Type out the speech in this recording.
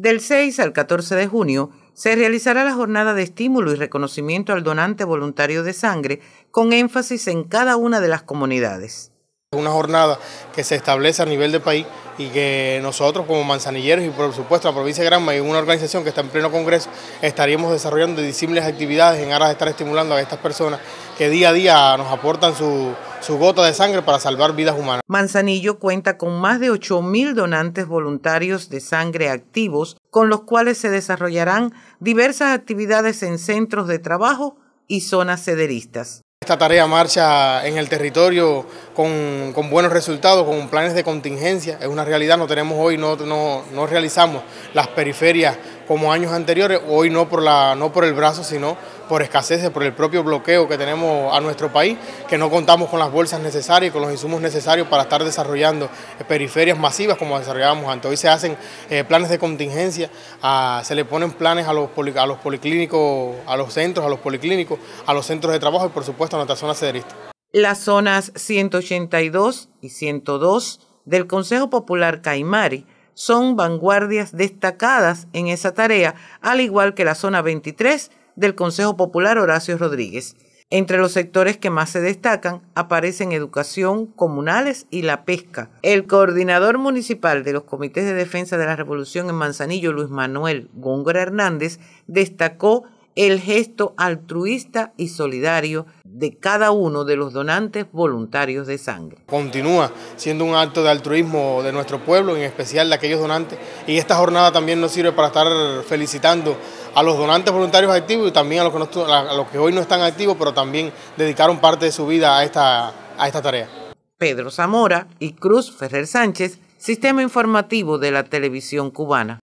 Del 6 al 14 de junio se realizará la jornada de estímulo y reconocimiento al donante voluntario de sangre con énfasis en cada una de las comunidades. Es una jornada que se establece a nivel de país y que nosotros como manzanilleros y por supuesto la provincia de Granma y una organización que está en pleno congreso estaríamos desarrollando disímiles actividades en aras de estar estimulando a estas personas que día a día nos aportan su, su gota de sangre para salvar vidas humanas. Manzanillo cuenta con más de 8.000 donantes voluntarios de sangre activos, con los cuales se desarrollarán diversas actividades en centros de trabajo y zonas cederistas. Esta tarea marcha en el territorio con, buenos resultados, con planes de contingencia. Es una realidad, no tenemos hoy, no realizamos las periferias como años anteriores, hoy no por, la, no por el brazo, sino por escasez, por el propio bloqueo que tenemos a nuestro país, que no contamos con las bolsas necesarias, con los insumos necesarios para estar desarrollando periferias masivas como desarrollábamos antes. Hoy se hacen eh, planes de contingencia, ah, se le ponen planes a los, a los policlínicos, a los centros, a los policlínicos, a los centros de trabajo y por supuesto a nuestra zona cederista. Las zonas 182 y 102 del Consejo Popular Caimari son vanguardias destacadas en esa tarea, al igual que la zona 23 del Consejo Popular Horacio Rodríguez. Entre los sectores que más se destacan aparecen educación, comunales y la pesca. El coordinador municipal de los comités de defensa de la revolución en Manzanillo, Luis Manuel Góngora Hernández, destacó el gesto altruista y solidario de cada uno de los donantes voluntarios de sangre. Continúa siendo un acto de altruismo de nuestro pueblo, en especial de aquellos donantes, y esta jornada también nos sirve para estar felicitando a los donantes voluntarios activos y también a los que, hoy no están activos, pero también dedicaron parte de su vida a esta, a esta tarea. Pedro Zamora y Cruz Ferrer Sánchez, Sistema Informativo de la Televisión Cubana.